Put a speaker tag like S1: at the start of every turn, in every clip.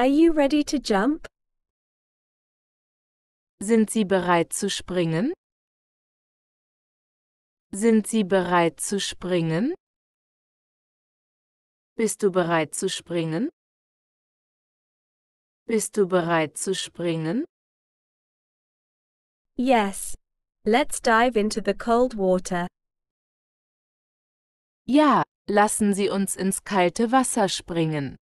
S1: Are you ready to jump? Sind Sie bereit zu springen? Sind Sie bereit zu springen? Bist du bereit zu springen? Bist du bereit zu springen? Yes. Let's dive into the cold water. Ja, lassen Sie uns ins kalte Wasser springen.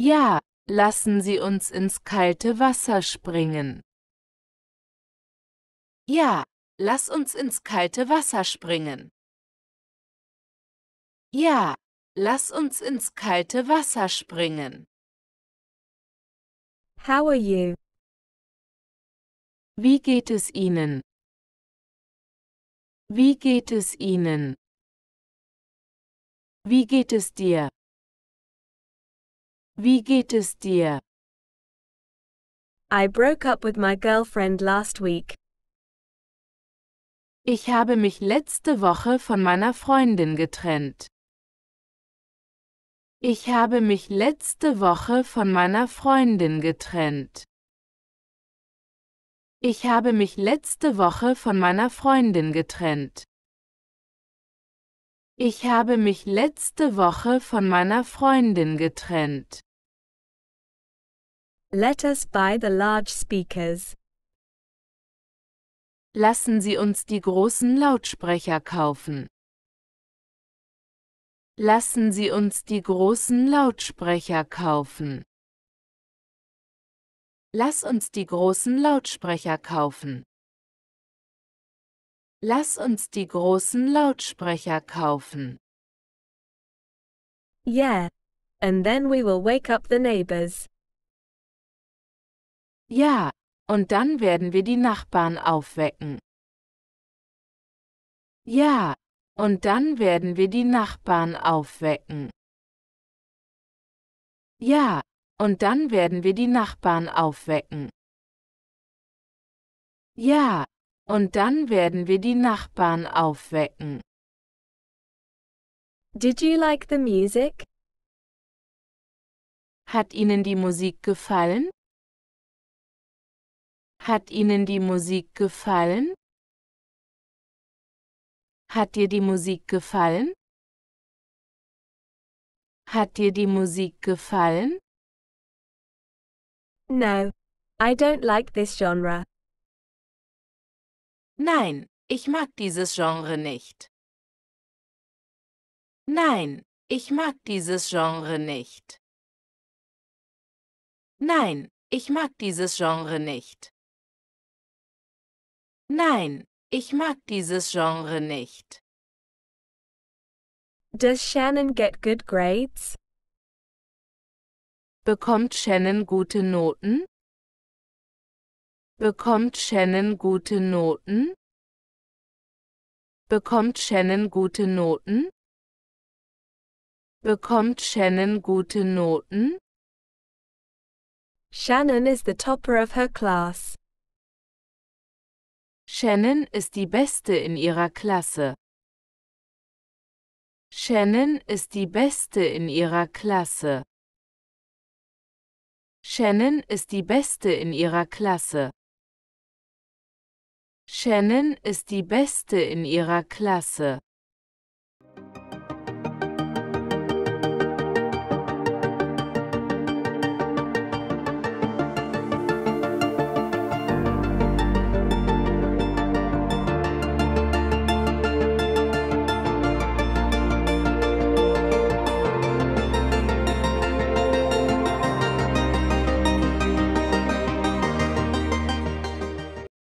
S1: Ja, lassen Sie uns ins kalte Wasser springen. Ja, lass uns ins kalte Wasser springen. Ja, lass uns ins kalte Wasser springen. How are you? Wie geht es Ihnen? Wie geht es Ihnen? Wie geht es dir? Wie geht es dir? I broke up with my girlfriend last week. Ich habe mich letzte Woche von meiner Freundin getrennt. Ich habe mich letzte Woche von meiner Freundin getrennt. Ich habe mich letzte Woche von meiner Freundin getrennt. Ich habe mich letzte Woche von meiner Freundin getrennt. Let us buy the large speakers. Lassen Sie uns die großen Lautsprecher kaufen. Lassen Sie uns die großen Lautsprecher kaufen. Lass uns die großen Lautsprecher kaufen. Lass uns die großen Lautsprecher kaufen. Yeah, and then we will wake up the neighbors. Ja, und dann werden wir die Nachbarn aufwecken. Ja, und dann werden wir die Nachbarn aufwecken. Ja, und dann werden wir die Nachbarn aufwecken. Ja, und dann werden wir die Nachbarn aufwecken. Did you like the music? Hat Ihnen die Musik gefallen? Hat Ihnen die Musik gefallen? Hat dir die Musik gefallen? Hat dir die Musik gefallen? No, I don't like this genre. Nein, ich mag dieses Genre nicht. Nein, ich mag dieses Genre nicht. Nein, ich mag dieses Genre nicht. Nein, ich mag dieses Genre nicht. Does Shannon get good grades? Bekommt Shannon gute Noten? Bekommt Shannon gute Noten? Bekommt Shannon gute Noten? Bekommt Shannon gute Noten? Shannon is the topper of her class. Shannon ist die Beste in ihrer Klasse. Shannon ist die Beste in ihrer Klasse. Shannon ist die Beste in ihrer Klasse. Shannon ist die Beste in ihrer Klasse.